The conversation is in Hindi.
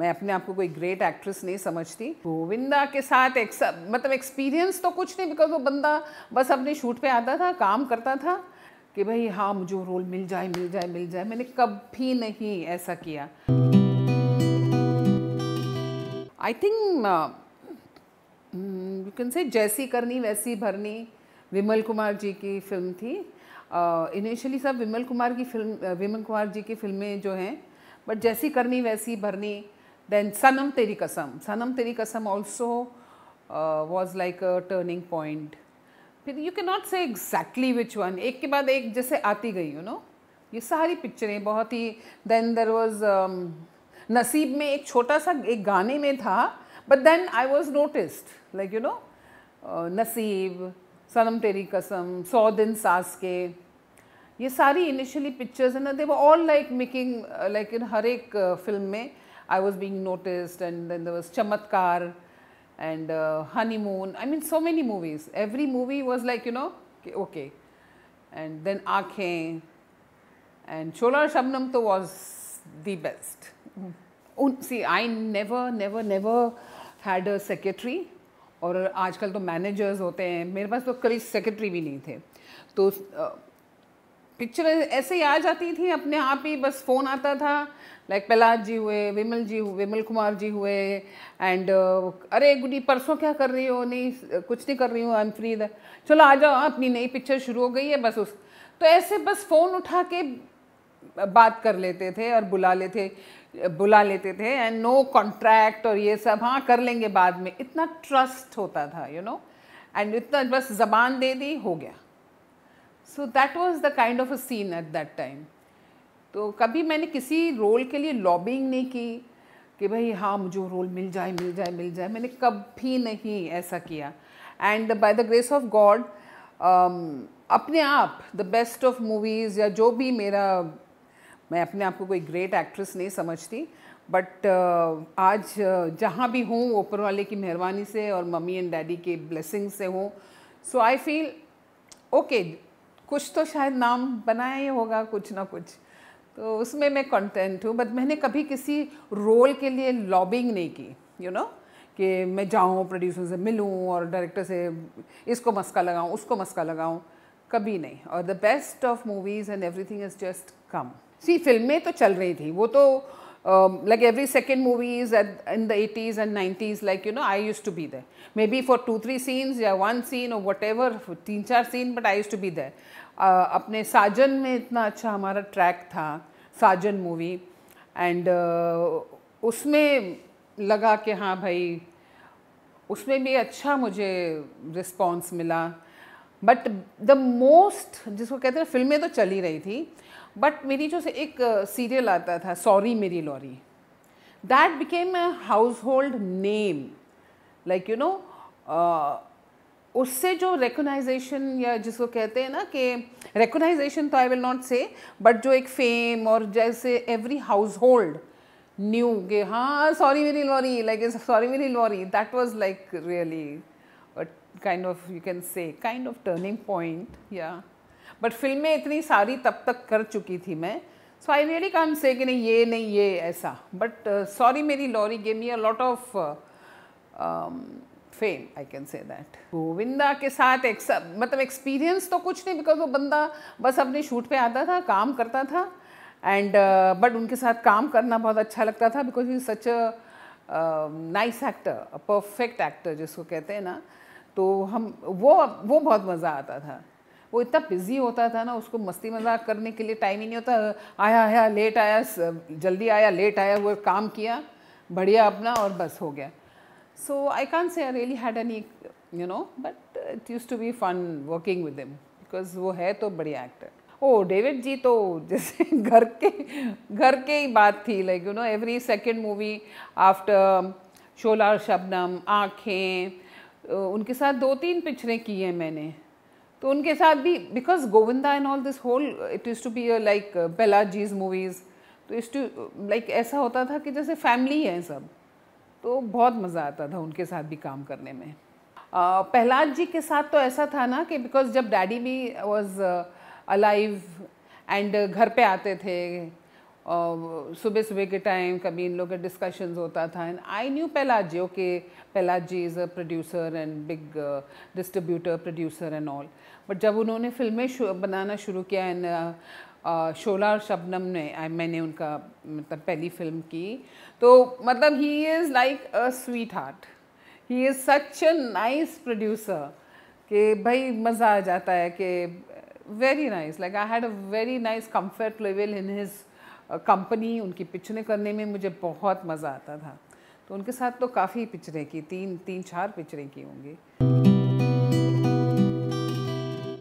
मैं अपने आप को कोई ग्रेट एक्ट्रेस नहीं समझती गोविंदा के साथ एक, मतलब एक्सपीरियंस तो कुछ नहीं बिकॉज वो बंदा बस अपने शूट पे आता था काम करता था कि भाई हाँ मुझे रोल मिल जाए मिल जाए मिल जाए मैंने कभी नहीं ऐसा किया आई थिंक यू कैन से जैसी करनी वैसी भरनी विमल कुमार जी की फिल्म थी इनिशियली uh, सब विमल कुमार की फिल्म uh, विमल कुमार जी की फिल्में जो हैं बट जैसी करनी वैसी भरनी Then Sanam Teri Kasam. Sanam Teri Kasam also uh, was like a turning point. फिर you can not say exactly which one एक के बाद एक जैसे आती गई यू नो ये सारी पिक्चरें बहुत ही देन देर वॉज नसीब में एक छोटा सा एक गाने में था but then I was noticed like you know नसीब सनम तेरी कसम सौ दिन सास के ये सारी इनिशियली पिक्चर्स है ना they were all like making like in हर एक फिल्म में I was being noticed, and then there was Chamatkar and uh, Honeymoon. I mean, so many movies. Every movie was like, you know, okay. And then Aankhein and Chola Shabnam to was the best. Mm. See, I never, never, never had a secretary. Or, uh, आजकल तो मैनेजर्स managers. हैं मेरे पास तो करीब secretary भी नहीं पिक्चर ऐसे ही आ जाती थी अपने आप ही बस फ़ोन आता था लाइक like प्रहलाद जी हुए विमल जी हुए विमल कुमार जी हुए एंड uh, अरे गुडी परसों क्या कर रही हो नहीं कुछ नहीं कर रही हूँ आई एम फ्री चलो आ जाओ अपनी नई पिक्चर शुरू हो गई है बस उस तो ऐसे बस फ़ोन उठा के बात कर लेते थे और बुला लेते बुला लेते थे एंड नो कॉन्ट्रैक्ट और ये सब हाँ कर लेंगे बाद में इतना ट्रस्ट होता था यू नो एंड इतना बस जबान दे दी हो गया so that was the kind of a scene at that time तो कभी मैंने किसी रोल के लिए लॉबिंग नहीं की कि भाई हाँ मुझे वो रोल मिल जाए मिल जाए मिल जाए मैंने कभी नहीं ऐसा किया and by the grace of God अपने आप द बेस्ट ऑफ मूवीज़ या जो भी मेरा मैं अपने आप को कोई ग्रेट एक्ट्रेस नहीं समझती बट uh, आज uh, जहाँ भी हूँ ऊपर वाले की मेहरबानी से और मम्मी एंड डैडी के ब्लेसिंग से हूँ सो आई फील ओके कुछ तो शायद नाम बनाया ही होगा कुछ ना कुछ तो उसमें मैं कंटेंट हूँ बट मैंने कभी किसी रोल के लिए लॉबिंग नहीं की यू you नो know? कि मैं जाऊँ प्रोड्यूसर से मिलूँ और डायरेक्टर से इसको मस्का लगाऊँ उसको मस्का लगाऊँ कभी नहीं और the best of movies and everything is just कम सी फिल्में तो चल रही थी वो तो um, like every second movie is at, in the 80s and 90s like you know I used to be there. Maybe for two three scenes yeah, one scene or whatever teen char scene but I used to be there. Uh, अपने साजन में इतना अच्छा हमारा ट्रैक था साजन मूवी एंड uh, उसमें लगा कि हाँ भाई उसमें भी अच्छा मुझे रिस्पांस मिला बट द मोस्ट जिसको कहते हैं फिल्में तो चली रही थी बट मेरी जो एक सीरियल आता था Sorry Meri Lorry that became a household name like you know उससे जो रेकोनाइजेशन या जिसको कहते हैं ना कि रेकोनाइजेशन तो I will not say but जो एक फेम और जैसे एवरी हाउस होल्ड न्यू के हाँ Sorry Meri Lorry like Sorry Meri Lorry that was like really kind of you can say kind of turning point या बट फिल्में इतनी सारी तब तक कर चुकी थी मैं सो आई रियली काम से कि नहीं ये नहीं ये ऐसा but Sorry uh, Meri Lorry gave ये lot of fame I can say that Govinda के साथ एक मतलब एक्सपीरियंस तो कुछ नहीं बिकॉज वो बंदा बस अपने शूट पे आता था काम करता था एंड बट uh, उनके साथ काम करना बहुत अच्छा लगता था because he such a nice actor perfect actor जिसको कहते हैं ना तो हम वो वो बहुत मज़ा आता था वो इतना बिजी होता था ना उसको मस्ती मजाक करने के लिए टाइम ही नहीं होता आया आया लेट आया जल्दी आया लेट आया वो काम किया बढ़िया अपना और बस हो गया सो I can say I really had any you know but it use to be fun working with him because वो है तो बढ़िया एक्टर ओ डेविड जी तो जैसे घर के घर के ही बात थी like you know every second movie after Shola Shabnam Aankhen उनके साथ दो तीन पिक्चरें की हैं मैंने तो उनके साथ भी because Govinda and all this whole it is to be like बेला जीज मूवीज़ तो इस टू लाइक ऐसा होता था कि जैसे फैमिली है सब तो बहुत मज़ा आता था उनके साथ भी काम करने में प्रहलाद जी के साथ तो ऐसा था ना कि बिकॉज जब डैडी भी वॉज अलाइव एंड घर पे आते थे सुबह सुबह के टाइम कभी इन लोग के डिस्कशन होता था एंड आई न्यू पेलाजी ओके पेलाजी is a producer and big distributor producer and all but जब उन्होंने फिल्में शु, बनाना शुरू किया एंड शोला uh, uh, और शबनम ने मैंने उनका मतलब पहली फिल्म की तो मतलब he is like a sweetheart he is such a nice producer कि भाई मज़ा आ जाता है कि very nice like I had a very nice comfort level in his company उनकी पिक्चरें करने में मुझे बहुत मज़ा आता था तो उनके साथ तो काफ़ी पिक्चरें की तीन तीन चार पिक्चरें की होंगी